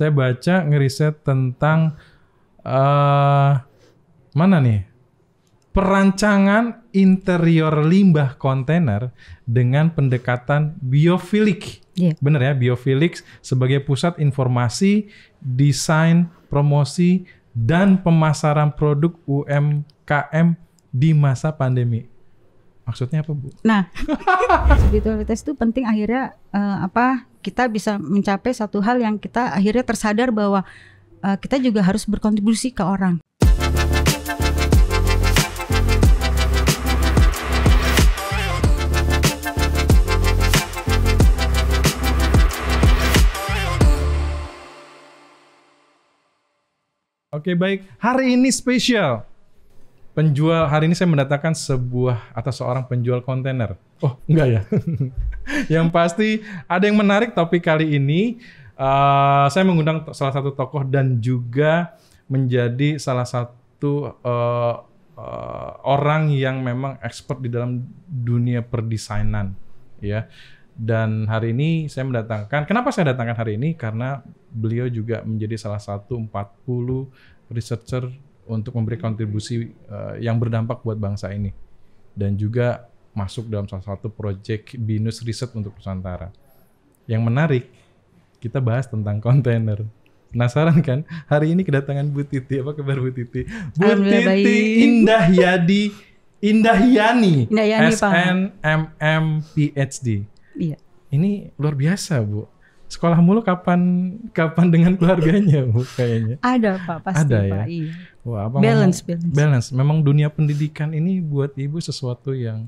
saya baca ngeriset tentang uh, mana nih perancangan interior limbah kontainer dengan pendekatan biofilik. Yeah. Bener ya, biofilik sebagai pusat informasi, desain, promosi, dan pemasaran produk UMKM di masa pandemi. Maksudnya apa, Bu? Nah, spiritualitas itu penting akhirnya uh, apa? Kita bisa mencapai satu hal yang kita akhirnya tersadar bahwa uh, kita juga harus berkontribusi ke orang. Oke, baik. Hari ini spesial penjual hari ini saya mendatangkan sebuah atau seorang penjual kontainer. Oh, enggak ya. yang pasti ada yang menarik topik kali ini. Uh, saya mengundang salah satu tokoh dan juga menjadi salah satu uh, uh, orang yang memang expert di dalam dunia perdesainan, ya. Dan hari ini saya mendatangkan, kenapa saya datangkan hari ini? Karena beliau juga menjadi salah satu 40 researcher untuk memberi kontribusi uh, yang berdampak buat bangsa ini dan juga masuk dalam salah satu proyek BINUS Riset untuk Nusantara. Yang menarik, kita bahas tentang kontainer. Penasaran kan? Hari ini kedatangan Bu Titi. Apa kabar Bu Titi? Bu Titi Indah Yadi Indah Yani, Indah Yani SNMM PhD. Iya. Ini luar biasa, Bu sekolah mulu kapan kapan dengan keluarganya bu kayaknya ada pak pasti ada ya pak, iya. Wah, apa balance balance balance memang dunia pendidikan ini buat ibu sesuatu yang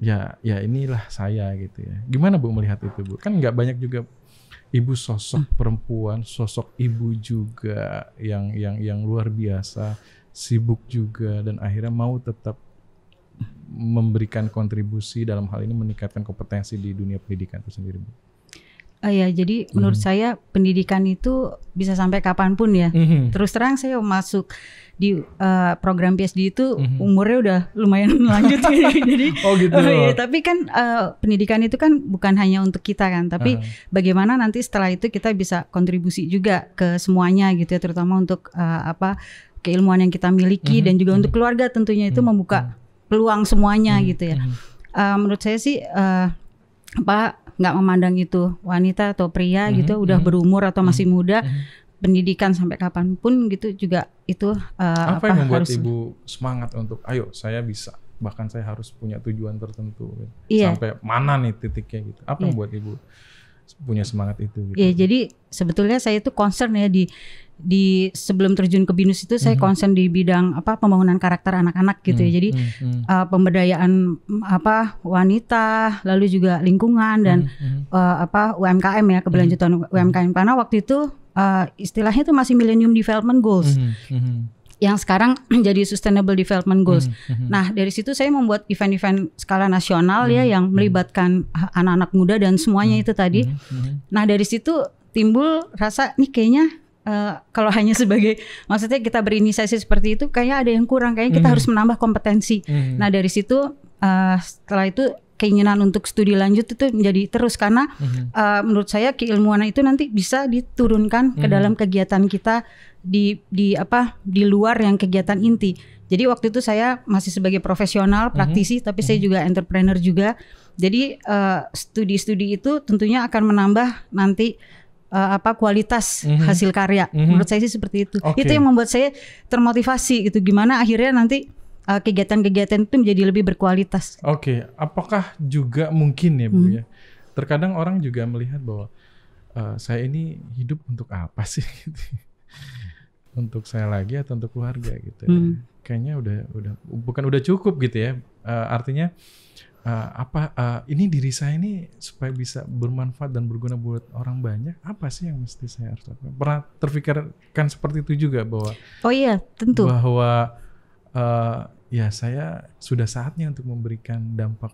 ya ya inilah saya gitu ya gimana bu melihat itu bu kan nggak banyak juga ibu sosok perempuan sosok ibu juga yang yang yang luar biasa sibuk juga dan akhirnya mau tetap memberikan kontribusi dalam hal ini meningkatkan kompetensi di dunia pendidikan itu sendiri bu Oh ya, jadi hmm. menurut saya pendidikan itu bisa sampai kapanpun ya. Hmm. Terus terang saya masuk di uh, program PSD itu hmm. umurnya udah lumayan lanjut ya. jadi. Oh gitu. Uh, ya, tapi kan uh, pendidikan itu kan bukan hanya untuk kita kan, tapi uh. bagaimana nanti setelah itu kita bisa kontribusi juga ke semuanya gitu ya, terutama untuk uh, apa keilmuan yang kita miliki hmm. dan juga hmm. untuk keluarga tentunya itu hmm. membuka hmm. peluang semuanya hmm. gitu ya. Hmm. Uh, menurut saya sih. Uh, apa nggak memandang itu wanita atau pria mm-hmm. gitu udah mm-hmm. berumur atau masih mhm, muda mm-hmm. pendidikan sampai kapanpun gitu juga itu uh, eh, apa, apa yang membuat harus... ibu semangat untuk ayo saya bisa bahkan saya harus punya tujuan tertentu gitu. yeah. sampai mana nih titiknya gitu apa yeah. yang iya. membuat ibu punya semangat itu gitu. ya jadi sebetulnya saya itu concern ya di di sebelum terjun ke binus itu saya mhm. konsen di bidang apa pembangunan karakter anak-anak gitu ya. Hmm, jadi uh, pemberdayaan apa wanita, lalu juga lingkungan dan uh, apa UMKM ya keberlanjutan UMKM karena waktu itu uh, istilahnya itu masih Millennium Development Goals. Yang sekarang jadi Sustainable Development Goals. Nah, dari situ saya membuat event-event skala nasional ya yang melibatkan anak-anak muda dan semuanya itu tadi. Nah, dari situ timbul rasa nih kayaknya Uh, kalau hanya sebagai maksudnya kita berinisiasi seperti itu kayaknya ada yang kurang kayaknya kita mm. harus menambah kompetensi. Mm. Nah, dari situ uh, setelah itu keinginan untuk studi lanjut itu menjadi terus karena mm uh, menurut saya keilmuan itu nanti bisa diturunkan mm ke mhm. dalam kegiatan kita di di apa di luar yang kegiatan inti. Jadi waktu itu saya masih sebagai profesional mhm. praktisi mm tapi mm saya mhm. juga entrepreneur juga. Jadi studi studi-studi itu tentunya akan menambah nanti uh, apa kualitas mm -hmm. hasil karya. Mm -hmm. Menurut saya sih seperti itu. Okay. Itu yang membuat saya termotivasi gitu gimana akhirnya nanti eh, kegiatan-kegiatan uh, itu menjadi lebih berkualitas. Oke, okay. apakah juga mungkin ya Bu hmm. ya? Terkadang orang juga melihat bahwa uh, saya ini hidup untuk apa sih untuk saya lagi atau untuk keluarga gitu. Hmm. Kayaknya udah udah bukan udah cukup gitu ya. Uh, artinya uh, apa uh, ini diri saya ini supaya bisa bermanfaat dan berguna buat orang banyak apa sih yang mesti saya harus lakukan pernah terpikirkan seperti itu juga bahwa oh iya tentu bahwa uh, ya saya sudah saatnya untuk memberikan dampak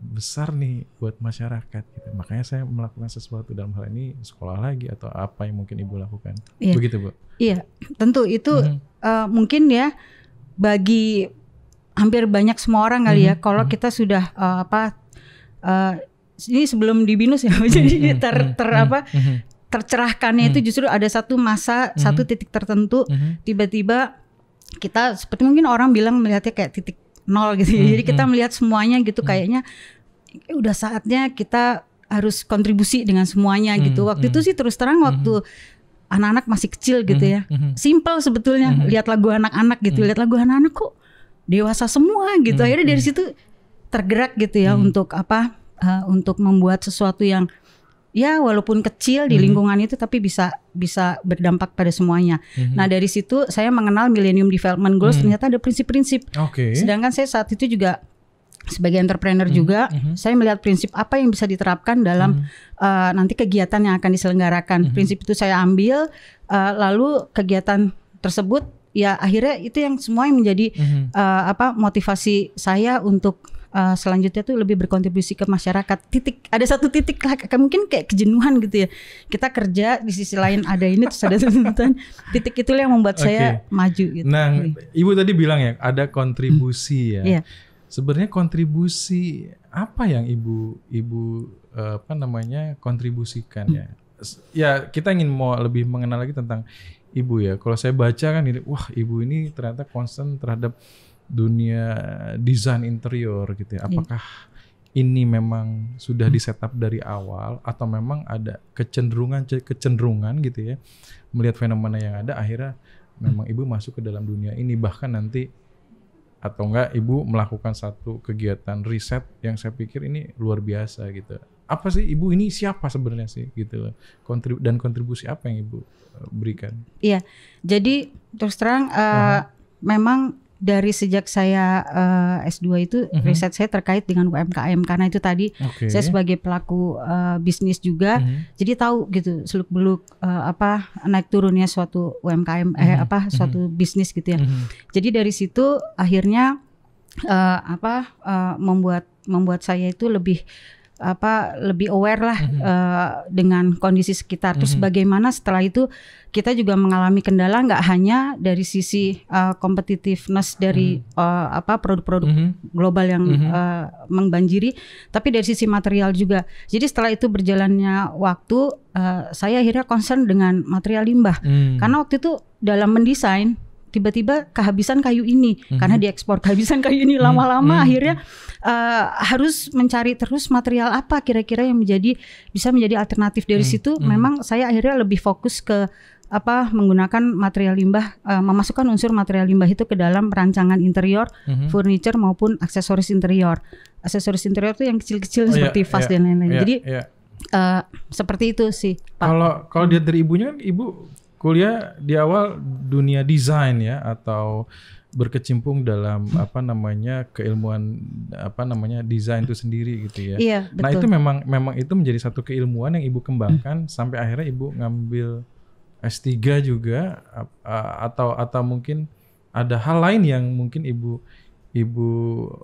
besar nih buat masyarakat gitu. Makanya saya melakukan sesuatu dalam hal ini sekolah lagi atau apa yang mungkin Ibu lakukan. Iya. Begitu, Bu. Iya, tentu itu hmm. uh, mungkin ya bagi hampir banyak semua orang kali ya. Mm -hmm. kita sudah uh, apa uh, ini sebelum di binus ya, jadi mm-hmm. ter mm-hmm. ter apa tercerahkannya itu justru ada satu masa satu titik tertentu tiba-tiba kita seperti mungkin orang bilang melihatnya kayak titik nol gitu. Ya. Jadi kita melihat semuanya gitu kayaknya eh, udah saatnya kita harus kontribusi dengan semuanya gitu. Waktu itu sih terus terang waktu anak-anak masih kecil gitu ya. Simple sebetulnya lihat lagu anak-anak gitu, lihat lagu anak-anak kok dewasa semua gitu. Hmm, Akhirnya dari hmm. situ tergerak gitu ya hmm. untuk apa? Uh, untuk membuat sesuatu yang ya walaupun kecil di lingkungan -hmm. itu tapi bisa bisa berdampak pada semuanya. -hmm. Nah dari situ saya mengenal Millennium Development Goals -hmm. ternyata ada prinsip-prinsip. Okay. Sedangkan saya saat itu juga sebagai entrepreneur -hmm. juga -hmm. saya melihat prinsip apa yang bisa diterapkan dalam -hmm. uh, nanti kegiatan yang akan diselenggarakan. -hmm. Prinsip itu saya ambil uh, lalu kegiatan tersebut ya akhirnya itu yang semua yang menjadi mm-hmm. uh, apa motivasi saya untuk uh, selanjutnya tuh lebih berkontribusi ke masyarakat. Titik ada satu titik lah mungkin kayak kejenuhan gitu ya. Kita kerja di sisi lain ada ini terus ada tuntutan. titik itu yang membuat okay. saya maju gitu. Nah, iya. Ibu tadi bilang ya ada kontribusi hmm. ya. Yeah. Sebenarnya kontribusi apa yang Ibu Ibu eh, apa namanya kontribusikan hmm. ya? Ya, kita ingin mau lebih mengenal lagi tentang ibu ya. Kalau saya baca kan ini, wah ibu ini ternyata concern terhadap dunia desain interior gitu ya. Iya. Apakah yeah. ini memang sudah di setup dari awal atau memang ada kecenderungan kecenderungan gitu ya melihat fenomena yang ada akhirnya memang ibu masuk ke dalam dunia ini bahkan nanti atau enggak ibu melakukan satu kegiatan riset yang saya pikir ini luar biasa gitu apa sih ibu ini siapa sebenarnya sih gitu Kontrib dan kontribusi apa yang ibu eh, berikan iya jadi terus terang uh, uh-huh. memang dari sejak saya uh, eh, S2 itu uh-huh. riset saya terkait dengan UMKM karena itu tadi okay. saya sebagai pelaku uh, bisnis juga uh-huh. jadi tahu gitu seluk-beluk uh, apa naik turunnya suatu UMKM uh-huh. eh apa uh-huh. suatu uh-huh. bisnis gitu ya. Uh-huh. Jadi dari situ akhirnya uh, apa uh, membuat membuat saya itu lebih apa lebih aware lah mm -hmm. uh, dengan kondisi sekitar. Terus mm -hmm. bagaimana setelah itu kita juga mengalami kendala nggak hanya dari sisi uh, competitiveness dari mm -hmm. uh, apa produk-produk mm -hmm. global yang mm -hmm. uh, mengbanjiri, tapi dari sisi material juga. Jadi setelah itu berjalannya waktu, uh, saya akhirnya concern dengan material limbah mm. karena waktu itu dalam mendesain tiba-tiba kehabisan kayu ini mm -hmm. karena diekspor kehabisan kayu ini mhm. lama-lama mm -hmm. akhirnya uh, harus mencari terus material apa kira-kira yang menjadi bisa menjadi alternatif dari mm -hmm. situ mhm. memang saya akhirnya lebih fokus ke apa menggunakan material limbah uh, memasukkan unsur material limbah itu ke dalam perancangan interior, mm -hmm. furniture maupun aksesoris interior. Aksesoris interior itu yang kecil-kecil oh, iya, seperti yeah, vas yeah, dan lain-lain. Yeah, Jadi yeah. Iya. Uh, seperti itu sih. Kalau kalau dia dari ibunya kan ibu kuliah di awal dunia desain ya atau berkecimpung dalam hmm. apa namanya keilmuan apa namanya desain itu sendiri gitu ya. Iya, betul. Nah, itu memang memang itu menjadi satu keilmuan yang Ibu kembangkan hmm. sampai akhirnya Ibu ngambil S3 juga atau atau mungkin ada hal lain yang mungkin Ibu Ibu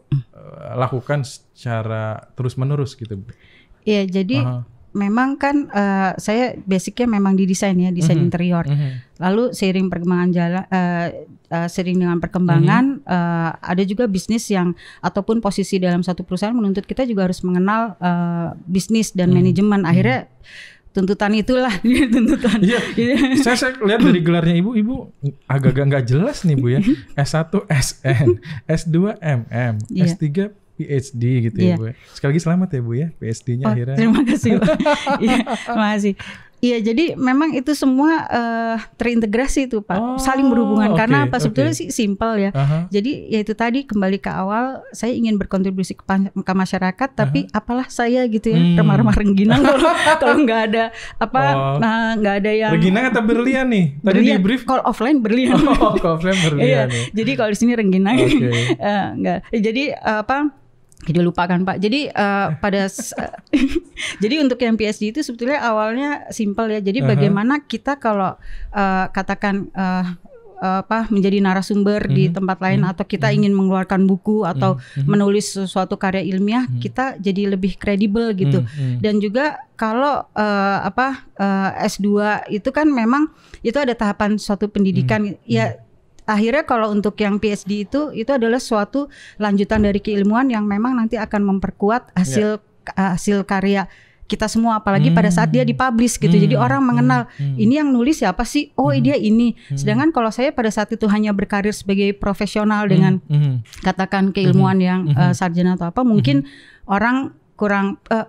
hmm. e, lakukan secara terus-menerus gitu, Iya, jadi Aha memang kan uh, saya basicnya memang di desain ya, desain mm -hmm. interior. Mm -hmm. Lalu seiring perkembangan jalan uh, eh, uh, eh, sering dengan perkembangan mm -hmm. uh, ada juga bisnis yang ataupun posisi dalam satu perusahaan menuntut kita juga harus mengenal uh, bisnis dan mm -hmm. manajemen. Mhm. Akhirnya tuntutan itulah tuntutan. Iya. iya. saya, saya lihat dari gelarnya ibu, ibu agak-agak nggak jelas nih bu ya. S1 SN, S2 MM, iya. S3 PhD gitu yeah. ya iya. Bu. Ya. Sekali lagi selamat ya Bu ya PhD-nya oh, akhirnya. Terima kasih Bu. Iya, kasih. Iya, jadi memang itu semua uh, terintegrasi itu Pak, oh, saling berhubungan okay, karena apa sebetulnya okay. sih simpel ya. Uh -huh. Jadi ya itu tadi kembali ke awal, saya ingin berkontribusi ke, ke masyarakat, tapi uh -huh. apalah saya gitu ya, hmm. remar-remar rengginang kalau kalau nggak ada apa, oh. nah, ada yang rengginang atau berlian nih? Tadi berlian, di brief call offline berlian. Oh, call offline berlian. iya, jadi kalau di sini rengginang, okay. uh, eh, Jadi uh, apa? jadi lupakan Pak. Jadi uh, pada eh, jadi untuk yang PSD itu sebetulnya awalnya simple ya. Jadi uh -huh. bagaimana kita kalau uh, katakan uh, apa menjadi narasumber -hmm. di mhm. tempat lain -hmm. atau kita -hmm. ingin mengeluarkan buku atau -hmm. menulis sesuatu karya ilmiah -hmm. kita jadi lebih kredibel gitu -hmm. dan juga kalau uh, apa uh, S2 itu kan memang itu ada tahapan suatu pendidikan -hmm. ya akhirnya kalau untuk yang PhD itu itu adalah suatu lanjutan dari keilmuan yang memang nanti akan memperkuat ya. hasil yeah. hasil karya kita semua apalagi hmm. pada saat dia hmm. dipublish gitu. Hmm. Jadi orang mengenal hmm. hmm. ini yang nulis siapa sih? Oh, hmm. dia ini. Hmm. Sedangkan kalau saya pada saat itu hanya berkarir sebagai profesional dengan hmm. katakan keilmuan hmm. yang hmm. Uh, sarjana atau apa, mungkin hmm. orang kurang uh,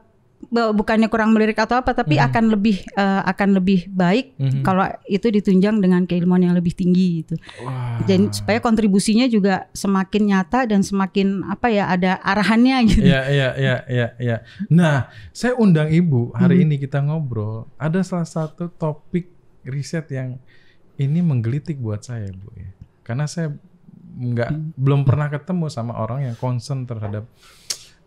bukannya kurang melirik atau apa tapi hmm. akan lebih uh, akan lebih baik hmm. kalau itu ditunjang dengan keilmuan yang lebih tinggi gitu. Jadi supaya kontribusinya juga semakin nyata dan semakin apa ya ada arahannya gitu. Iya iya iya iya ya. Nah, saya undang Ibu hari hmm. ini kita ngobrol ada salah satu topik riset yang ini menggelitik buat saya, Bu ya. Karena saya nggak hmm. belum pernah ketemu sama orang yang concern terhadap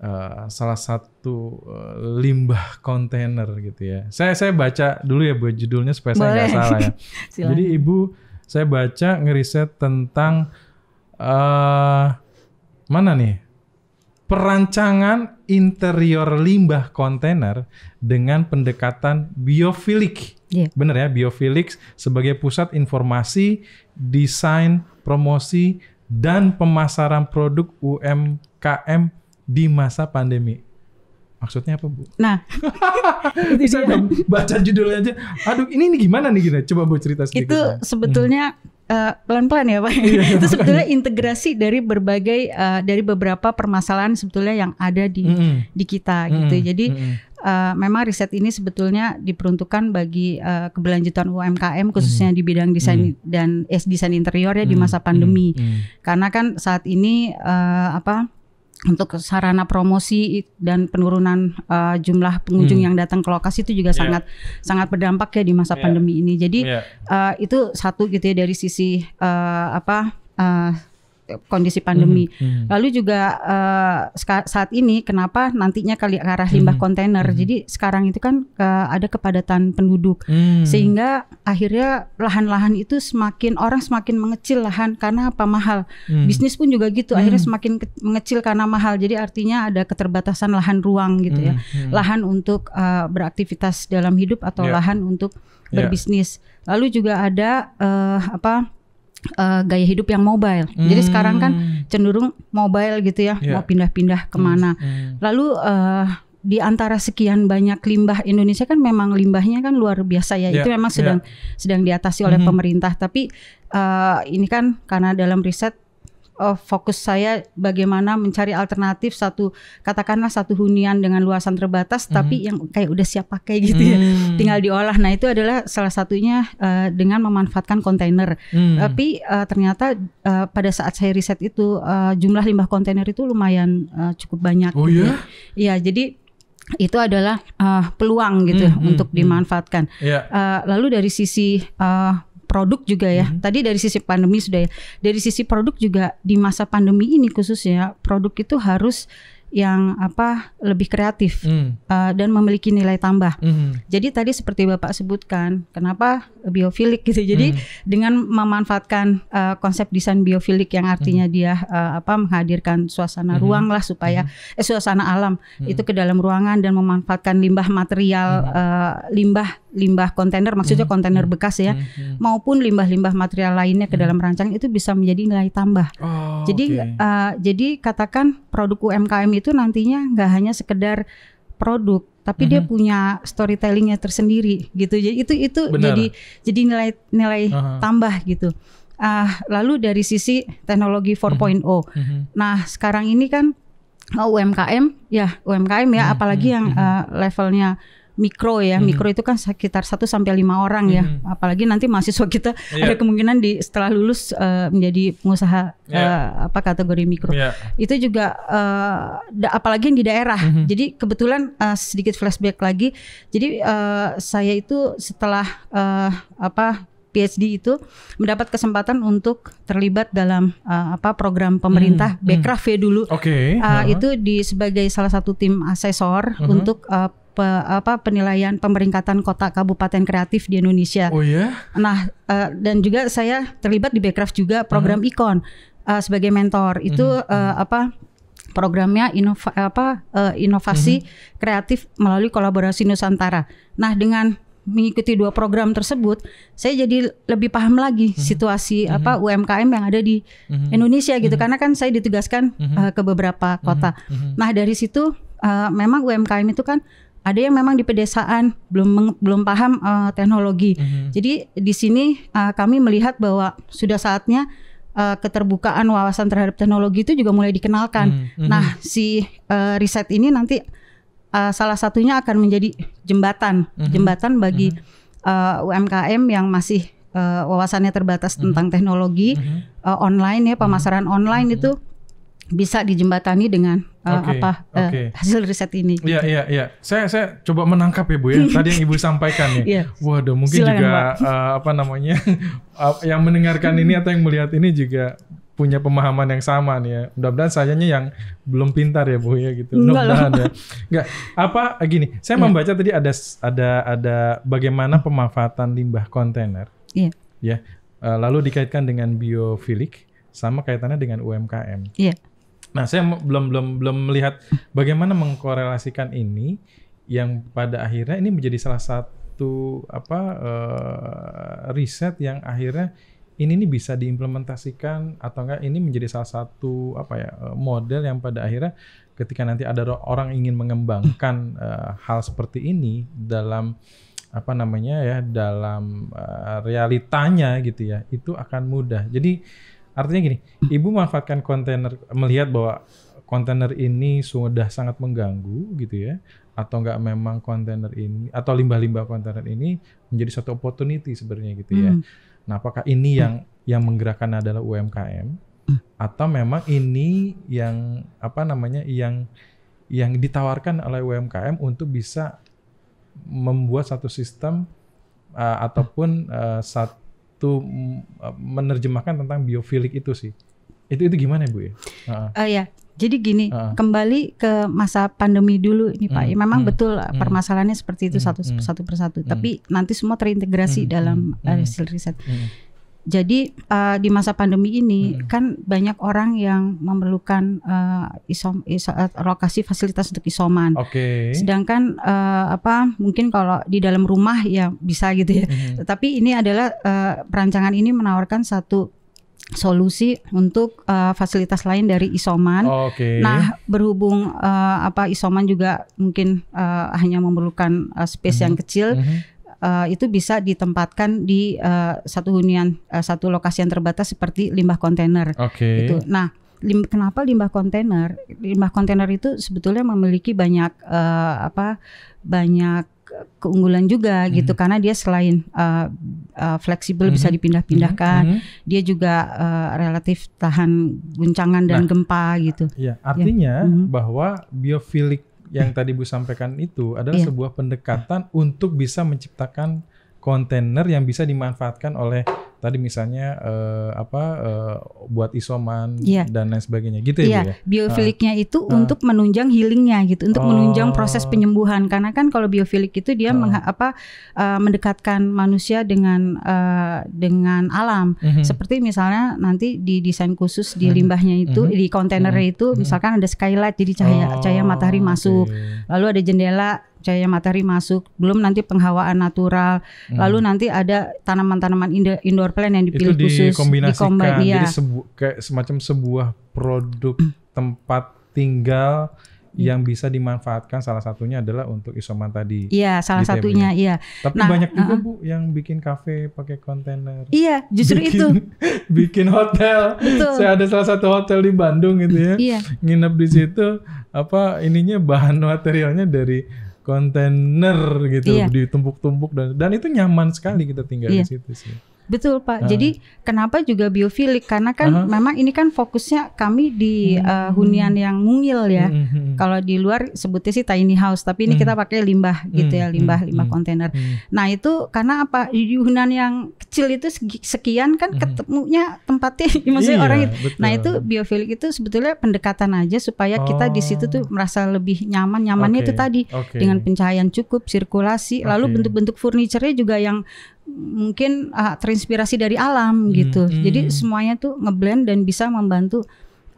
uh, salah satu uh, limbah kontainer gitu ya. Saya saya baca dulu ya buat judulnya supaya Boleh. saya nggak salah ya. Jadi ibu saya baca ngeriset tentang uh, mana nih perancangan interior limbah kontainer dengan pendekatan biofilik. Yeah. Bener ya, biofilik sebagai pusat informasi, desain, promosi, dan pemasaran produk UMKM di masa pandemi. Maksudnya apa Bu? Nah, itu Saya dia. baca judulnya aja. Aduh, ini, ini gimana nih gini Coba Bu cerita sedikit. Itu kan. sebetulnya hmm eh, pelan-pelan uh, ya Pak. Iya, iya itu sebetulnya integrasi dari berbagai uh, dari beberapa permasalahan sebetulnya yang ada di mm -hmm. di kita mm -hmm. gitu. Jadi mm -hmm. uh, memang riset ini sebetulnya diperuntukkan bagi uh, keberlanjutan UMKM khususnya mm -hmm. di bidang desain mm -hmm. dan eh, desain interior ya mm -hmm. di masa pandemi. Mm -hmm. Karena kan saat ini uh, apa untuk sarana promosi dan penurunan uh, jumlah pengunjung hmm. yang datang ke lokasi itu juga yeah. sangat sangat berdampak ya di masa yeah. pandemi ini. Jadi yeah. Iya. uh, itu satu gitu ya dari sisi uh, apa uh, kondisi pandemi. Hmm, hmm. Lalu juga uh, saat ini kenapa nantinya kali ke arah limbah hmm, kontainer. Hmm. Jadi sekarang itu kan ke, eh, ada kepadatan penduduk hmm. sehingga akhirnya lahan-lahan itu semakin orang semakin mengecil lahan karena apa mahal. Hmm. Bisnis pun juga gitu hmm. akhirnya semakin mengecil karena mahal. Jadi artinya ada keterbatasan lahan ruang gitu hmm, ya. Hmm. Lahan untuk uh, beraktivitas dalam hidup atau yeah. lahan untuk ya. berbisnis. Yeah. Lalu juga ada uh, apa uh, gaya hidup yang mobile. Hmm. Jadi sekarang kan hmm. cenderung mobile gitu ya, yeah. mau pindah-pindah kemana. Hmm. Hmm. Lalu uh, di antara sekian banyak limbah Indonesia kan memang limbahnya kan luar biasa ya. Yeah. Itu ya, memang ya. sedang yeah. sedang diatasi oleh -hmm. pemerintah. Tapi uh, ini kan karena dalam riset uh, fokus saya bagaimana mencari alternatif satu katakanlah satu hunian dengan luasan terbatas hmm. tapi yang kayak udah siap pakai gitu ya. hmm. ya tinggal diolah nah itu adalah salah satunya uh, dengan memanfaatkan kontainer hmm. tapi uh, ternyata uh, pada saat saya riset itu uh, jumlah limbah kontainer itu lumayan uh, cukup banyak oh gitu ya iya ya, jadi itu adalah uh, peluang gitu hmm, hmm, untuk hmm, dimanfaatkan. Yeah. Iya. Uh, lalu dari sisi uh, produk juga ya. Hmm. Tadi dari sisi pandemi sudah ya. Dari sisi produk juga di masa pandemi ini khususnya produk itu harus yang apa lebih kreatif mm. uh, dan memiliki nilai tambah. Mm. Jadi tadi seperti Bapak sebutkan, kenapa biofilik gitu. Jadi mm. dengan memanfaatkan uh, konsep desain biofilik yang artinya mm. dia uh, apa menghadirkan suasana mm. ruang lah supaya mm. eh suasana alam mm. itu ke dalam ruangan dan memanfaatkan limbah material mm. uh, limbah limbah kontainer maksudnya mm. kontainer hmm. bekas ya mm. maupun limbah-limbah material lainnya ke hmm. dalam rancangan itu bisa menjadi nilai tambah. Oh, jadi okay. uh, jadi katakan produk UMKM itu nantinya nggak hanya sekedar produk tapi mm -hmm. dia mhm. punya storytellingnya tersendiri gitu jadi itu itu Bener. jadi jadi nilai nilai uh -huh. tambah gitu uh, lalu dari sisi teknologi 4.0 mm -hmm. nah sekarang ini kan oh, UMKM ya UMKM ya mm -hmm. apalagi mhm, yang mm -hmm. uh, levelnya mikro ya. Hmm. Mikro itu kan sekitar 1 sampai lima orang ya. Hmm. Apalagi nanti mahasiswa kita yeah. ada kemungkinan di setelah lulus uh, menjadi pengusaha yeah. Iya. uh, apa kategori mikro. Yeah. Itu juga uh, apalagi yang di daerah. Hmm. Jadi kebetulan uh, sedikit flashback lagi. Jadi uh, saya itu setelah uh, apa PhD itu mendapat kesempatan untuk terlibat dalam uh, apa program pemerintah hmm, hmm. Bekraf ya e dulu. Okay. Uh, uh -huh. Itu di sebagai salah satu tim asesor uh hmm. -huh. untuk uh, pe, apa penilaian pemeringkatan kota kabupaten kreatif di Indonesia. Oh ya. Nah, uh, dan juga saya terlibat di Backcraft juga program uh -huh. ikon uh, sebagai mentor. Itu uh -huh. uh, apa programnya inova, apa uh, inovasi uh mhm. -huh. kreatif melalui kolaborasi Nusantara. Nah, dengan mengikuti dua program tersebut, saya jadi lebih paham lagi uh-huh. situasi uh-huh. apa UMKM yang ada di uh-huh. Indonesia gitu. uh-huh. Karena kan saya ditugaskan uh-huh. uh, ke beberapa kota. Uh-huh. Nah dari situ uh, memang UMKM itu kan ada yang memang di pedesaan belum belum paham uh, teknologi. Mm-hmm. Jadi di sini uh, kami melihat bahwa sudah saatnya uh, keterbukaan wawasan terhadap teknologi itu juga mulai dikenalkan. Mm-hmm. Nah, si uh, riset ini nanti uh, salah satunya akan menjadi jembatan, mm-hmm. jembatan bagi mm-hmm. uh, UMKM yang masih uh, wawasannya terbatas mm-hmm. tentang teknologi mm-hmm. uh, online ya pemasaran mhm. online mhm. itu bisa dijembatani dengan uh, eh, okay, apa eh, okay. hasil riset ini. Iya gitu. iya iya. Saya saya coba menangkap ya Bu ya tadi yang Ibu sampaikan ya. yeah. Waduh mungkin Silahkan, juga uh, apa namanya yang mendengarkan ini atau yang melihat ini juga punya pemahaman yang sama nih ya. Mudah-mudahan sayanya yang belum pintar ya Bu ya gitu. mudah ada. ya. Enggak apa gini, saya yeah. membaca tadi ada ada ada bagaimana hmm. pemanfaatan limbah kontainer. Iya. Yeah. Ya. Uh, lalu dikaitkan dengan biofilik sama kaitannya dengan UMKM. Iya. Yeah Nah, saya belum belum belum melihat bagaimana mengkorelasikan ini yang pada akhirnya ini menjadi salah satu apa uh, riset yang akhirnya ini ini bisa diimplementasikan atau enggak ini menjadi salah satu apa ya eh, model yang pada akhirnya ketika nanti ada orang ingin mengembangkan uh, hal seperti ini dalam apa namanya ya dalam uh, realitanya gitu ya itu akan mudah. Jadi Artinya gini, ibu manfaatkan kontainer melihat bahwa kontainer ini sudah sangat mengganggu gitu ya atau enggak memang kontainer ini atau limbah-limbah kontainer ini menjadi satu opportunity sebenarnya gitu ya. Hmm. Nah, apakah ini hmm. yang yang menggerakkan adalah UMKM hmm. atau memang ini yang apa namanya yang yang ditawarkan oleh UMKM untuk bisa membuat satu sistem uh, ataupun uh, eh, satu itu mm, menerjemahkan tentang biofilik itu sih. Itu itu gimana bu ya? Uh, uh, ya. Jadi gini, uh. kembali ke masa pandemi dulu ini Pak. Ya. Hmm, ya, memang hmm, betul hmm, permasalahannya seperti itu hmm, satu hmm. satu persatu. Hmm, Tapi nanti semua terintegrasi hmm, dalam hmm, hmm. hasil riset. Hmm. Jadi uh, di masa pandemi ini hmm. kan banyak orang yang memerlukan uh, isom, iso, eh, lokasi fasilitas untuk isoman. Oke. Okay. Sedangkan uh, apa mungkin kalau di dalam rumah ya bisa gitu ya. Hmm. Tetapi ini adalah uh, perancangan ini menawarkan satu solusi untuk uh, fasilitas lain dari isoman. Okay. Nah, berhubung uh, apa isoman juga mungkin uh, hanya memerlukan uh, space -hmm. yang kecil. -hmm uh, itu bisa ditempatkan di uh, satu hunian uh, satu lokasi yang terbatas seperti limbah kontainer. Oke. Okay. Gitu. Nah, lim, kenapa limbah kontainer? Limbah kontainer itu sebetulnya memiliki banyak uh, apa? banyak keunggulan juga mhm. gitu karena dia selain uh, uh, fleksibel mhm. bisa dipindah-pindahkan, mm-hmm. dia juga uh, relatif tahan guncangan dan nah, gempa gitu. Iya, artinya ya. bahwa biofilik yang tadi Bu sampaikan itu adalah yeah. sebuah pendekatan untuk bisa menciptakan kontainer yang bisa dimanfaatkan oleh tadi misalnya uh, apa uh, buat isoman yeah. dan lain sebagainya gitu yeah. ya. Iya, ya? biofiliknya uh. itu uh. untuk menunjang healingnya gitu, untuk oh. menunjang proses oh. penyembuhan karena kan kalau biofilik itu dia uh. apa uh, mendekatkan manusia dengan uh, dengan alam. Mm -hmm. Seperti misalnya nanti di desain khusus di mhm. limbahnya itu mm -hmm. di kontainer mm -hmm. itu mhm. misalkan ada skylight jadi cahaya oh, cahaya matahari oh, masuk. Lalu ada jendela cahaya matahari masuk, belum nanti penghawaan natural, hmm. lalu nanti ada tanaman-tanaman indoor plant yang dipilih itu khusus dikombinasikan, di iya. jadi sebu kayak semacam sebuah produk tempat tinggal iya. yang bisa dimanfaatkan salah satunya adalah untuk isoman tadi. Iya, salah gitu ya, ya? satunya ya, iya. Tapi nah, banyak juga uh -uh. Bu yang bikin kafe pakai kontainer. Iya, justru bikin, itu. bikin hotel. Betul. Saya ada salah satu hotel di Bandung gitu ya. iya. Nginep di situ apa ininya bahan materialnya dari kontainer gitu iya. ditumpuk-tumpuk dan dan itu nyaman sekali kita tinggal iya. di situ sih. Betul Pak. Uh. Jadi kenapa juga biofilik? Karena kan uh -huh. memang ini kan fokusnya kami di hmm. uh, hunian yang mungil ya. Hmm, hmm, hmm, hmm. Kalau di luar sebutnya sih tiny house, tapi ini hmm. kita pakai limbah gitu ya, limbah limbah kontainer. Nah itu karena apa? Di hunian yang kecil itu sekian kan ketemunya tempatnya, maksudnya iya, orang itu. Betul. Nah itu biofilik itu sebetulnya pendekatan aja supaya oh. kita di situ tuh oh. merasa lebih nyaman. Nyamannya okay. itu tadi okay. dengan pencahayaan cukup, sirkulasi, okay. lalu bentuk-bentuk furniturnya juga yang mungkin uh, terinspirasi dari alam hmm, gitu. Hmm. Jadi semuanya tuh ngeblend dan bisa membantu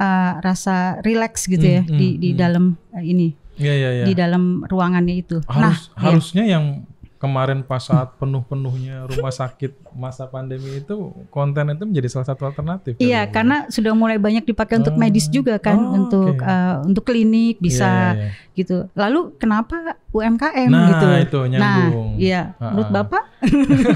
uh, rasa relax gitu ya hmm, ya hmm, di di hmm. dalam uh, ini. Ya, ya, ya. Di dalam ruangannya itu. Harus, nah, iya. harusnya ya. yang kemarin pas saat penuh-penuhnya rumah sakit masa pandemi itu konten itu menjadi salah satu alternatif. Iya, ya, karena sudah mulai banyak dipakai untuk medis oh, juga kan, oh, untuk okay. uh, eh, untuk klinik iya, bisa yeah, yeah, yeah. gitu. Lalu kenapa UMKM nah, gitu? Nah, itu nyambung. Nah, iya, uh -uh. menurut ah. Bapak.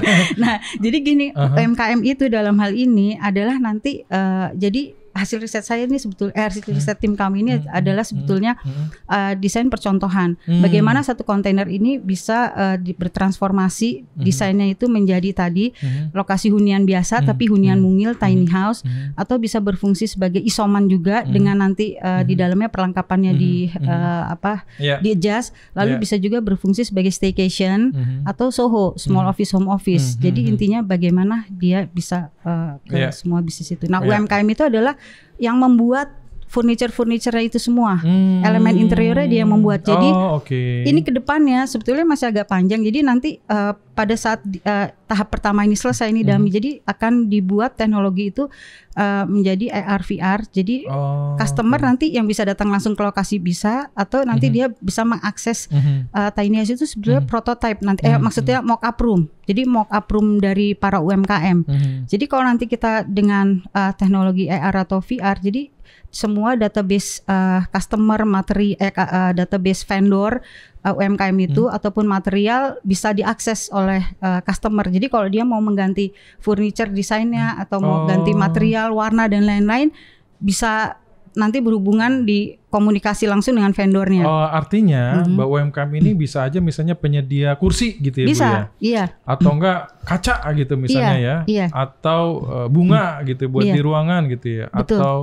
nah, jadi gini, uh -huh. UMKM itu dalam hal ini adalah nanti uh, jadi hasil riset saya ini sebetulnya eh, hasil riset hmm. tim kami ini hmm. hmm. adalah hmm. sebetulnya hmm. uh, desain percontohan hmm. bagaimana satu kontainer ini bisa uh, di, bertransformasi hmm. desainnya itu menjadi tadi hmm. lokasi hunian biasa hmm. tapi hunian hmm. mungil tiny house hmm. atau bisa berfungsi sebagai isoman juga hmm. dengan nanti uh, hmm. di dalamnya perlengkapannya hmm. di uh, apa yeah. di adjust lalu yeah. bisa juga berfungsi sebagai staycation hmm. atau soho small hmm. office home office hmm. jadi intinya bagaimana dia bisa uh, ke yeah. semua bisnis itu nah yeah. UMKM itu adalah yang membuat furniture-furniture itu semua. Hmm. Elemen interiornya dia yang membuat. Jadi oh, okay. ini kedepannya sebetulnya masih agak panjang. Jadi nanti uh, pada saat uh, tahap pertama ini selesai ini hmm. dami. Jadi akan dibuat teknologi itu uh, menjadi AR VR. Jadi oh, customer okay. nanti yang bisa datang langsung ke lokasi bisa atau nanti hmm. dia bisa mengakses hmm. uh, tiny house itu sebetulnya hmm. prototype nanti. Eh hmm. maksudnya hmm. mock up room. Jadi mock up room dari para UMKM. -hmm. Jadi kalau nanti kita dengan uh, teknologi AR atau VR, jadi semua database uh, customer materi eh, uh, database vendor uh, UMKM itu hmm. ataupun material bisa diakses oleh uh, customer. Jadi kalau dia mau mengganti furniture desainnya hmm. atau mau oh. ganti material, warna dan lain-lain bisa nanti berhubungan di komunikasi langsung dengan vendornya. Oh, artinya -hmm. bahwa UMKM ini bisa aja misalnya penyedia kursi gitu ya bisa, Bu ya. Iya. Atau enggak kaca gitu misalnya iya, ya. Iya. Atau bunga hmm. gitu buat iya. di ruangan gitu ya. Betul. Atau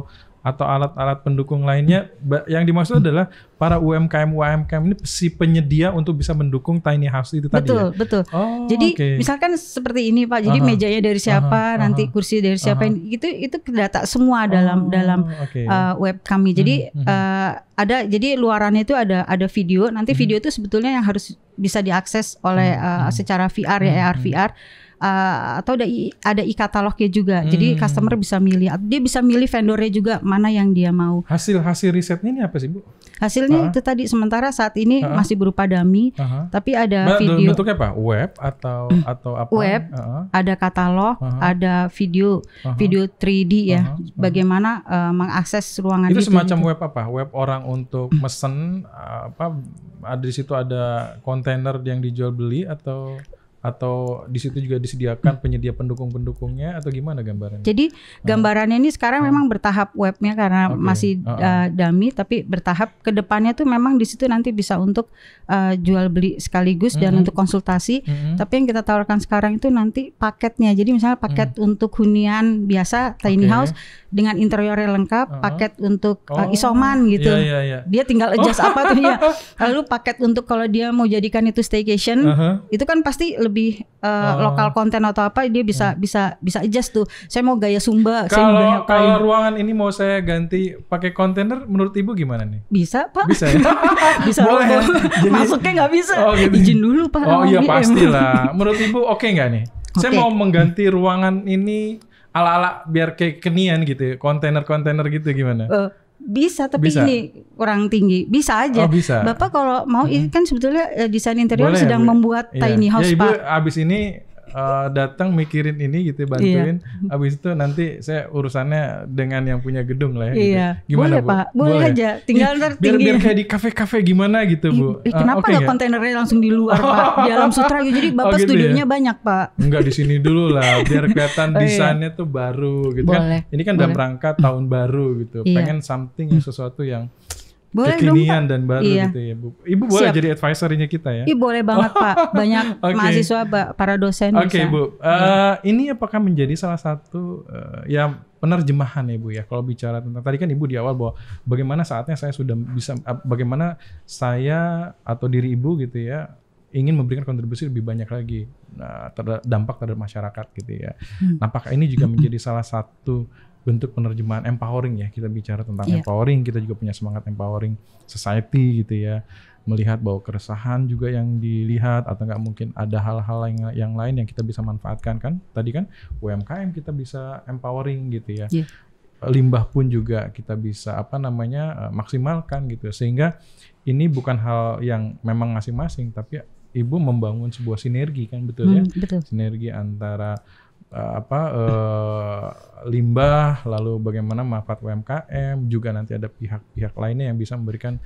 atau alat-alat pendukung lainnya yang dimaksud adalah para UMKM UMKM ini si penyedia untuk bisa mendukung tiny house itu betul, tadi ya. Betul, betul. Oh, jadi okay. misalkan seperti ini Pak, jadi uh -huh. mejanya dari siapa, uh -huh. nanti kursi dari siapa uh -huh. itu itu data semua dalam oh, dalam okay. uh, eh, web kami. Jadi uh-huh. Uh, ada jadi luarannya itu ada ada video, nanti uh-huh. video itu sebetulnya yang harus bisa diakses oleh uh, secara VR uh-huh. ya AR VR uh, atau ada ada e-katalognya juga. Hmm. Jadi customer bisa milih, dia bisa milih vendornya juga mana yang dia mau. Hasil hasil risetnya ini apa sih bu? Hasilnya uh ah. -huh. itu tadi sementara saat ini uh ah. -huh. masih berupa dummy, uh ah. -huh. tapi ada ba video. Bentuknya apa? Web atau atau apa? Web, uh -huh. ada katalog, uh -huh. ada video, uh -huh. video 3D ya. Uh -huh. Bagaimana uh, mengakses ruangan itu? Itu semacam itu. web apa? Web orang untuk mesen apa? Ada di situ ada kontainer yang dijual beli atau atau di situ juga disediakan penyedia pendukung-pendukungnya atau gimana gambarannya? Jadi ah. gambarannya ini sekarang hmm. memang bertahap webnya karena okay. masih uh -uh. Uh, dummy tapi bertahap kedepannya tuh memang di situ nanti bisa untuk uh, jual beli sekaligus -hmm. dan untuk konsultasi. -hmm. Tapi yang kita tawarkan sekarang itu nanti paketnya. Jadi misalnya paket mm. untuk hunian biasa tiny okay. house dengan interiornya lengkap, uh -huh. paket untuk eh, oh. uh, isoman gitu. Yeah, yeah, yeah. Dia tinggal adjust oh. apa tuh ya. Lalu paket untuk kalau dia mau jadikan itu staycation, uh -huh. itu kan pasti lebih lebih uh, oh. lokal konten atau apa dia bisa hmm. bisa bisa adjust tuh. Saya mau gaya Sumba. Kalau kalau ruangan ini mau saya ganti pakai kontainer, menurut ibu gimana nih? Bisa pak? Bisa ya? bisa boleh. Ya? Jadi, Masuknya nggak bisa. Oh, gitu. Izin dulu pak. Oh iya pastilah. menurut ibu oke okay nggak nih? Okay. Saya mau mengganti ruangan ini ala-ala biar kayak kenian gitu, ya, kontainer-kontainer gitu gimana? Uh, bisa, tapi bisa. ini kurang tinggi. Bisa aja. Oh, bisa. Bapak kalau mau, hmm. kan sebetulnya eh, desain interior Boleh, sedang ya, membuat iya. tiny ya, house ya, Ibu, pak. Abis ini uh, datang mikirin ini gitu ya, iya. bantuin. Iya. Abis itu nanti saya urusannya dengan yang punya gedung lah ya. Gitu. Iya. Gimana boleh, Bu? Pak. Boleh, boleh. aja. Tinggal ntar biar, biar kayak di kafe-kafe gimana gitu Bu. Eh, kenapa uh, ah, okay, gak kontainernya langsung di luar oh. Pak? Di alam sutra gitu. jadi Bapak oh, gitu ya? studionya ya? banyak Pak. Enggak di sini dulu lah. Biar kelihatan oh, iya. desainnya tuh baru gitu kan. boleh. kan. Ini kan boleh. dalam rangka tahun baru gitu. Iya. Pengen something yang sesuatu yang boleh kekinian dong, dan baru iya. gitu ya Bu. Ibu boleh Siap. jadi advisornya kita ya. Ibu iya, boleh banget Pak. Banyak okay. mahasiswa para dosen Oke okay, Bu. Uh, iya. eh, yeah. ini apakah menjadi salah satu uh, ya penerjemahan ya Bu ya kalau bicara tentang tadi kan Ibu di awal bahwa bagaimana saatnya saya sudah bisa bagaimana saya atau diri Ibu gitu ya ingin memberikan kontribusi lebih banyak lagi nah, terdampak terhadap masyarakat gitu ya. Hmm. Apakah ini juga menjadi salah satu bentuk penerjemahan empowering ya kita bicara tentang yeah. empowering kita juga punya semangat empowering society gitu ya melihat bahwa keresahan juga yang dilihat atau nggak mungkin ada hal-hal yang yang lain yang kita bisa manfaatkan kan tadi kan UMKM kita bisa empowering gitu ya yeah. limbah pun juga kita bisa apa namanya eh, maksimalkan gitu sehingga ini bukan hal yang memang masing-masing tapi ibu membangun sebuah sinergi kan betul ya? hmm, ya betul. sinergi antara Eh, apa eh, limbah, lalu bagaimana manfaat UMKM, juga nanti ada pihak-pihak lainnya yang bisa memberikan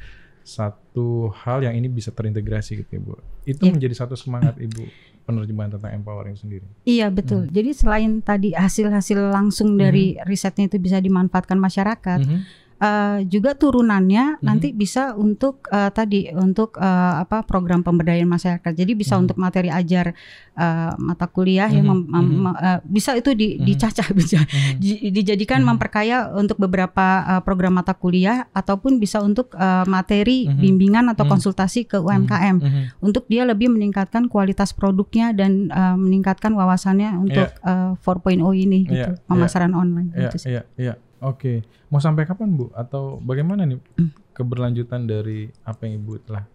satu hal yang ini bisa terintegrasi gitu Ibu. Ya, itu ya. menjadi satu semangat Ibu penerjemahan tentang empowering sendiri. Iya, betul. Hmm. Jadi selain tadi hasil-hasil langsung hmm. dari hmm. risetnya itu bisa dimanfaatkan masyarakat, hmm uh, juga turunannya hmm. nanti bisa untuk uh, tadi untuk uh, apa program pemberdayaan masyarakat. Jadi bisa hmm. untuk materi ajar uh, mata kuliah hmm. yang mhm. mem, mem, hmm. uh, bisa itu di, hmm. dicacah bisa hmm. di, dijadikan hmm. memperkaya untuk beberapa uh, program mata kuliah ataupun bisa untuk uh, materi hmm. bimbingan atau hmm. konsultasi ke UMKM hmm. Mhm. untuk dia lebih meningkatkan kualitas produknya dan uh, meningkatkan wawasannya untuk yeah. uh, 4.0 ini gitu yeah. pemasaran yeah. online. Yeah. Gitu iya, iya. Oke, okay. mau sampai kapan Bu? Atau bagaimana nih keberlanjutan dari apa yang Ibu telah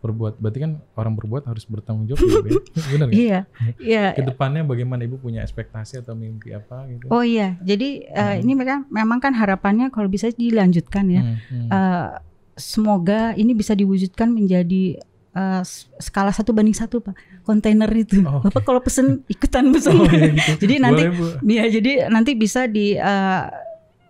berbuat? Berarti kan orang berbuat harus bertanggung jawab ya, ya? Benar kan? Iya. Iya. Kedepannya bagaimana Ibu punya ekspektasi atau mimpi apa gitu? Oh iya, jadi eh, hmm. uh, ini mereka memang kan harapannya kalau bisa dilanjutkan ya. Hmm, hmm. Uh, semoga ini bisa diwujudkan menjadi Uh, skala satu banding satu pak kontainer itu oh, okay. bapak kalau pesen ikutan pesen oh, iya gitu. jadi nanti Boleh, ya jadi nanti bisa di uh,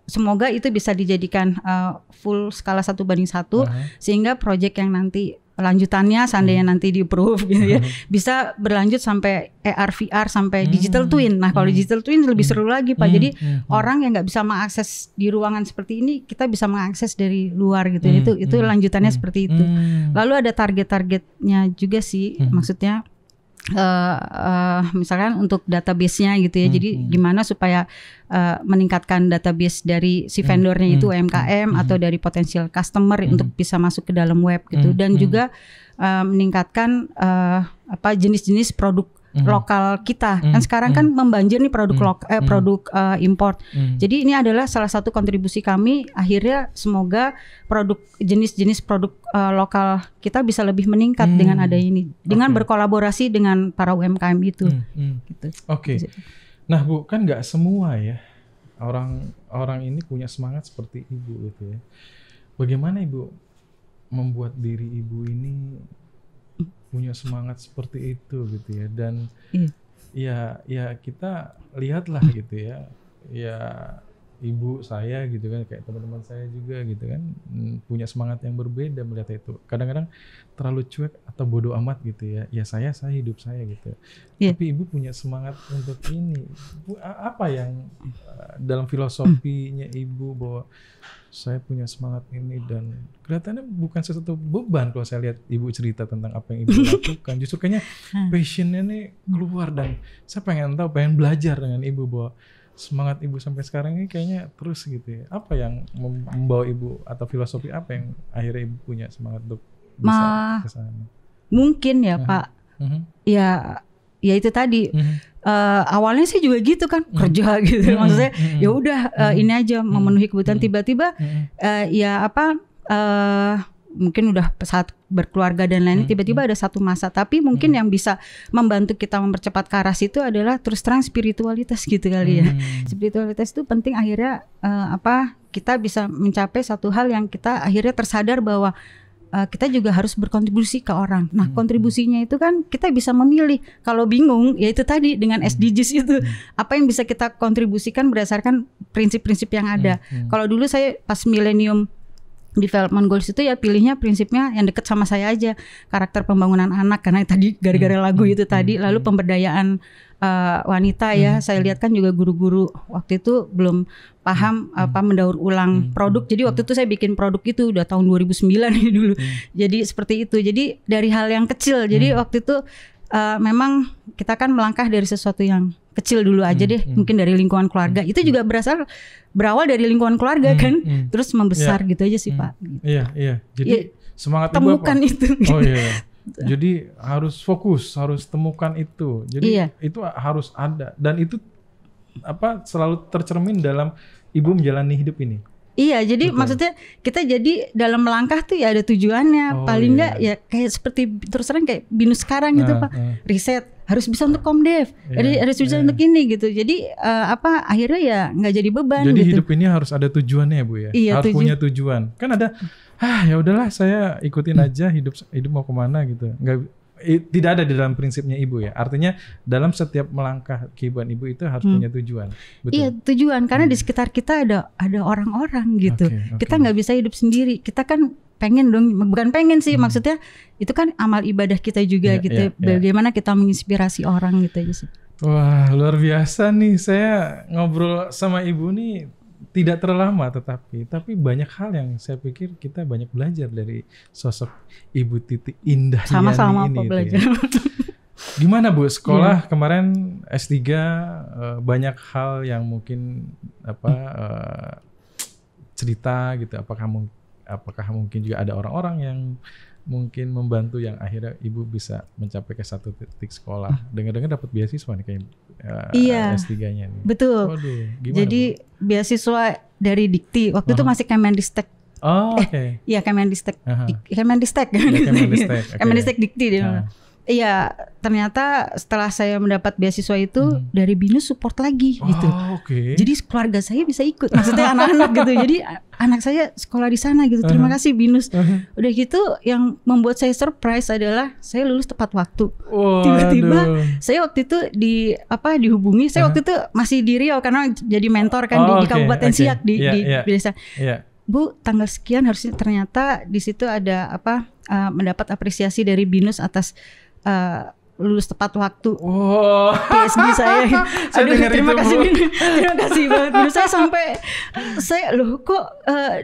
semoga itu bisa dijadikan uh, full skala satu banding satu uh -huh. sehingga proyek yang nanti lanjutannya seandainya hmm. nanti di approve gitu ya bisa berlanjut sampai AR VR sampai hmm. digital twin. Nah, kalau hmm. digital twin lebih hmm. seru lagi Pak. Hmm. Jadi hmm. hmm. orang yang nggak bisa mengakses di ruangan seperti ini kita bisa mengakses dari luar gitu. Hmm. Itu itu hmm. lanjutannya hmm. seperti itu. Hmm. Lalu ada target-targetnya juga sih hmm. maksudnya uh, uh, misalkan untuk database-nya gitu ya. Hmm, Jadi hmm. gimana supaya uh, meningkatkan database dari si mm-hmm. vendornya hmm, itu UMKM hmm, mm-hmm. atau dari potensial customer hmm, untuk bisa masuk ke dalam web gitu mm-hmm. dan hmm, juga uh, meningkatkan uh, apa jenis-jenis produk mm lokal kita. mm Kan mhm. sekarang mhm. kan membanjir nih produk hmm eh, mhm. produk uh, import. Jadi ini adalah salah satu kontribusi kami akhirnya semoga produk jenis-jenis produk uh, lokal kita bisa lebih meningkat hmm. dengan ada ini dengan okay. berkolaborasi dengan para UMKM itu. Mm-hmm. Gitu. Oke. Okay. Nah, Bu, kan nggak semua ya orang orang ini punya semangat seperti Ibu gitu ya. Bagaimana Ibu membuat diri Ibu ini punya semangat seperti itu gitu ya dan mm. ya ya kita lihatlah gitu ya ya ibu saya gitu kan kayak teman-teman saya juga gitu kan mm, punya semangat yang berbeda melihat itu kadang-kadang terlalu cuek atau bodoh amat gitu ya ya saya saya hidup saya gitu yeah. tapi ibu punya semangat untuk ini Ibu apa yang eh, dalam filosofinya ibu bahwa saya punya semangat ini dan kelihatannya bukan sesuatu beban kalau saya lihat ibu cerita tentang apa yang ibu lakukan justru kayaknya passionnya ini keluar dan saya pengen tahu pengen belajar dengan ibu bahwa semangat ibu sampai sekarang ini kayaknya terus gitu ya. Apa yang membawa ibu atau filosofi apa yang akhirnya ibu punya semangat untuk bisa kesana? Mungkin ya mhm. Pak. Uh-huh. Ya, ya itu tadi. Uh-huh. Uh, awalnya sih juga gitu kan uh kerja gitu maksudnya uh ya udah uh, ini aja memenuhi kebutuhan tiba-tiba uh, ya apa uh, mungkin udah saat berkeluarga dan lain-lain hmm. tiba-tiba hmm. ada satu masa tapi mungkin hmm. yang bisa membantu kita mempercepat karas itu adalah terus terang spiritualitas gitu kali ya hmm. spiritualitas itu penting akhirnya uh, apa kita bisa mencapai satu hal yang kita akhirnya tersadar bahwa uh, kita juga harus berkontribusi ke orang nah hmm, hmm. kontribusinya itu kan kita bisa memilih kalau bingung ya itu tadi dengan SDGs itu apa yang bisa kita kontribusikan berdasarkan prinsip-prinsip yang ada kalau dulu saya pas milenium development goals itu ya pilihnya prinsipnya yang deket sama saya aja karakter pembangunan anak karena tadi gara-gara hmm, lagu hmm, itu tadi hmm, lalu pemberdayaan uh, wanita ya saya lihat kan juga guru-guru waktu itu belum paham apa mendaur ulang produk jadi waktu itu saya bikin produk itu udah tahun 2009 ini dulu jadi seperti itu jadi dari hal yang kecil jadi waktu itu uh, memang kita kan melangkah dari sesuatu yang kecil dulu aja hmm, deh, hmm. mungkin dari lingkungan keluarga. Hmm. Itu hmm. juga berasal berawal dari lingkungan keluarga hmm. kan, hmm. terus membesar yeah. gitu aja sih hmm. Pak. Gitu. Iya, iya. Jadi ya, semangat ya, temukan itu. Oh iya. iya. Jadi harus fokus, harus temukan itu. Jadi iya. itu harus ada dan itu apa selalu tercermin dalam ibu menjalani hidup ini. Iya, jadi Betul. maksudnya kita jadi dalam langkah tuh ya ada tujuannya. Oh, Paling enggak iya, iya. ya kayak seperti terus terang kayak binus sekarang nah, gitu, ah, Pak. Nah. Riset harus bisa untuk komdev. Iya, harus ada iya. untuk ini gitu. Jadi uh, apa akhirnya ya nggak jadi beban Jadi gitu. hidup ini harus ada tujuannya ya, Bu ya. Iya, harus tuju punya tujuan. Kan ada ah ya udahlah saya ikutin hmm. aja hidup hidup mau kemana gitu. Nggak tidak ada di dalam prinsipnya ibu ya. Artinya dalam setiap melangkah kehidupan ibu itu harus hmm. punya tujuan. Betul? Iya tujuan karena hmm. di sekitar kita ada ada orang-orang gitu. Okay, okay. Kita nggak bisa hidup sendiri. Kita kan pengen dong bukan pengen sih hmm. maksudnya itu kan amal ibadah kita juga yeah, gitu. Yeah, iya. Bagaimana kita menginspirasi orang gitu ya sih. Wah luar biasa nih saya ngobrol sama ibu nih tidak terlama tetapi tapi banyak hal yang saya pikir kita banyak belajar dari sosok Ibu Titi Indah Sama-sama ini. Sama-sama ya. belajar. ya. Gimana Bu sekolah yeah. kemarin S3 eh, banyak hal yang mungkin apa uh, cerita gitu apakah apakah mungkin juga ada orang-orang yang mungkin membantu yang akhirnya ibu bisa mencapai ke satu titik sekolah. Hmm. Dengar-dengar dapat beasiswa nih kayak uh, iya, S3-nya nih. Betul. Waduh, gimana, Jadi Bu? beasiswa dari Dikti. Waktu uh -huh. itu masih Kemendistek. Oh, oke. Okay. Eh, iya, eh, Kemendistek. Uh -huh. Kemendistek. Ya, Kemendistek. okay. Kemendistek Dikti dia. Uh -huh. Iya, ternyata setelah saya mendapat beasiswa itu hmm. dari BINUS support lagi oh, gitu. Okay. Jadi keluarga saya bisa ikut. Maksudnya anak-anak gitu. Jadi anak saya sekolah di sana gitu. Terima kasih BINUS. Udah gitu yang membuat saya surprise adalah saya lulus tepat waktu. Tiba-tiba oh, saya waktu itu di apa dihubungi. Saya waktu itu masih di Riau karena jadi mentor kan oh, di, di Kabupaten okay. Siak di yeah, di yeah. desa. Yeah. Bu, tanggal sekian harusnya ternyata di situ ada apa uh, mendapat apresiasi dari BINUS atas uh, lulus tepat waktu. Oh. PSG saya. saya Aduh, terima itu, kasih. terima kasih banget. Lalu saya sampai saya loh kok uh,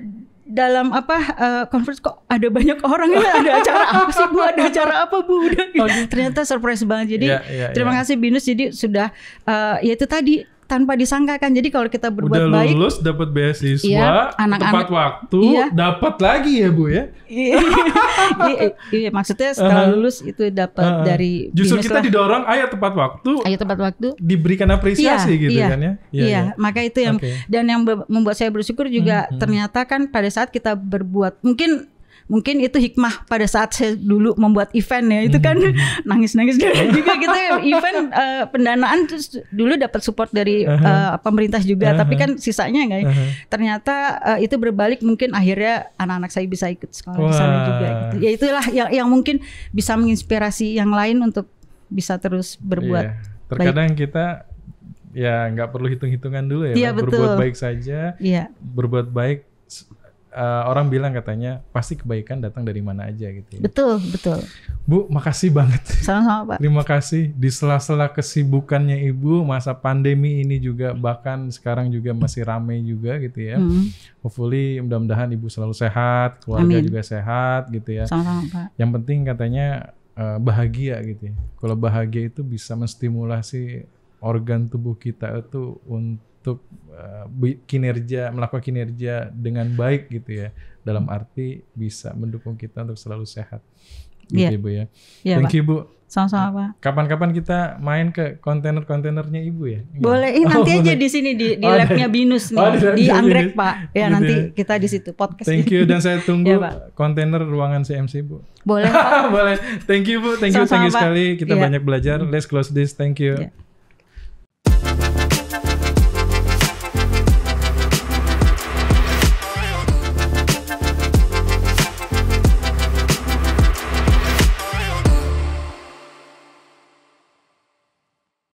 dalam apa uh, conference kok ada banyak orang ya? ada acara apa sih Bu ada acara apa Bu udah oh, gitu. ternyata surprise banget jadi yeah, yeah, terima yeah. kasih Binus jadi sudah uh, ya itu tadi tanpa disangka kan Jadi kalau kita berbuat Udah baik, lulus dapat beasiswa, iya, anak -anak, tepat waktu, iya. dapat lagi ya bu ya. iya, iya, iya maksudnya setelah lulus itu dapat uh -huh. dari justru kita lah. didorong ayo tepat waktu, ayo tepat waktu, diberikan apresiasi iya, gitu iya, kan ya. Iya, iya, iya. maka itu yang okay. dan yang membuat saya bersyukur juga hmm, ternyata kan pada saat kita berbuat mungkin mungkin itu hikmah pada saat saya dulu membuat event ya itu kan mm-hmm. nangis-nangis juga kita gitu ya. event uh, pendanaan terus dulu dapat support dari uh-huh. uh, pemerintah juga uh-huh. tapi kan sisanya enggak ya. Uh-huh. Ternyata uh, itu berbalik mungkin akhirnya anak-anak saya bisa ikut sekolah di sana juga gitu. Ya itulah yang yang mungkin bisa menginspirasi yang lain untuk bisa terus berbuat iya. Terkadang baik. kita ya nggak perlu hitung-hitungan dulu ya, ya betul. berbuat baik saja, ya. berbuat baik uh, orang bilang katanya pasti kebaikan datang dari mana aja gitu. Ya. Betul, betul. Bu, makasih banget. Sama-sama, Pak. Terima kasih di sela-sela kesibukannya Ibu masa pandemi ini juga bahkan sekarang juga masih ramai juga gitu ya. Hmm. Hopefully mudah-mudahan Ibu selalu sehat, keluarga Amin. juga sehat gitu ya. Sama-sama, Pak. Yang penting katanya uh, bahagia gitu ya. Kalau bahagia itu bisa menstimulasi organ tubuh kita itu untuk untuk uh, kinerja melakukan kinerja dengan baik gitu ya dalam arti bisa mendukung kita untuk selalu sehat gitu yeah. ibu ya yeah, iya, thank you bu sama pak kapan-kapan kita main ke kontainer-kontainernya ibu ya boleh eh, nanti oh, aja boleh. di sini di, di oh, labnya binus nih oh, di, di anggrek binus. pak ya gitu nanti ya. kita di situ podcast thank you dan saya tunggu ya, kontainer ruangan CMC bu boleh pak. boleh thank you bu thank you sama -sama, thank you sekali kita yeah. banyak belajar let's close this thank you yeah.